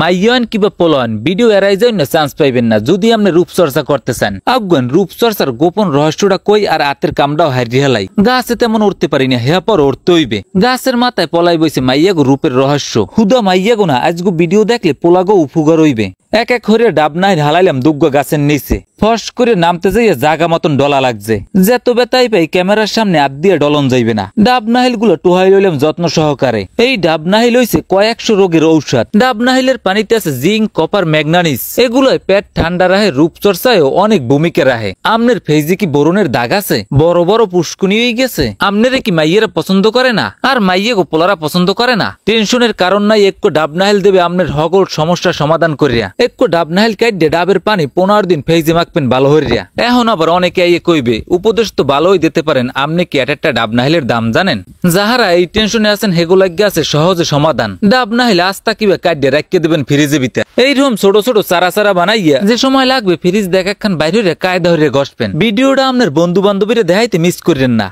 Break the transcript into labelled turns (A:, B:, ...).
A: মাইয়ন কিবা পোলন ভিডিও এরাই জন্য চান্স পাইবেন না যদি আপনি রূপচর্চা করতে চান আগুন রূপচর্চার গোপন রহস্যটা কই আর আতের কামটাও হারিয়ে হেলাই গাছে তেমন উঠতে পারি না হেয়া পর উঠতে হইবে গাছের মাথায় পলাই বইছে মাইয়াগো রূপের রহস্য হুদা মাইয়াগো না আজগু ভিডিও দেখলে পোলাগো উপকার হইবে এক এক হরে ডাবনায় ঢালাইলাম দুগ্গ গাছের নিচে ফস করে নামতে যাইয়ে জাগা মতন ডলা লাগছে যেত বেতাই পাই ক্যামেরার সামনে আদ দিয়ে ডলন যাইবে না ডাবনাহিল গুলো টোহাই লইলাম যত্ন সহকারে এই ডাবনাহিল হইছে কয়েকশো রোগের ঔষধ ডাবনাহিলের পানিতে আছে জিঙ্ক কপার ম্যাগনানিস এগুলোয় পেট ঠান্ডা রাহে রূপচর্চায়ও অনেক ভূমিকা রাহে আমনের ফেজি কি বরুণের দাগ আছে বড় বড় পুষ্কুনি হয়ে গেছে আমনেরে কি মাইয়েরা পছন্দ করে না আর মাইয়ে গো পোলারা পছন্দ করে না টেনশনের কারণ নাই একটু ডাবনাহিল দেবে আমনের হগল সমস্যা সমাধান করিয়া একটু ডাব নাহল কাইডে ডাবের পানি পনেরো দিন ফেজে মাখবেন ভালো হইরিয়া এখন আবার অনেকে আইয়ে কইবে উপদেশ তো ভালোই দিতে পারেন আপনি কি একটা ডাব নাহিলের দাম জানেন যাহারা এই টেনশনে আছেন হেগুলাগ্য আছে সহজে সমাধান ডাব নাহিল আস্তা কিবা কাইডে রাখিয়ে দেবেন ফ্রিজে বিতে এইরকম ছোট ছোট চারা চারা বানাইয়া যে সময় লাগবে ফ্রিজ দেখাখান বাইরে কায়দা হইরে ঘসবেন ভিডিওটা আপনার বন্ধু বান্ধবীরা দেখাইতে মিস করেন না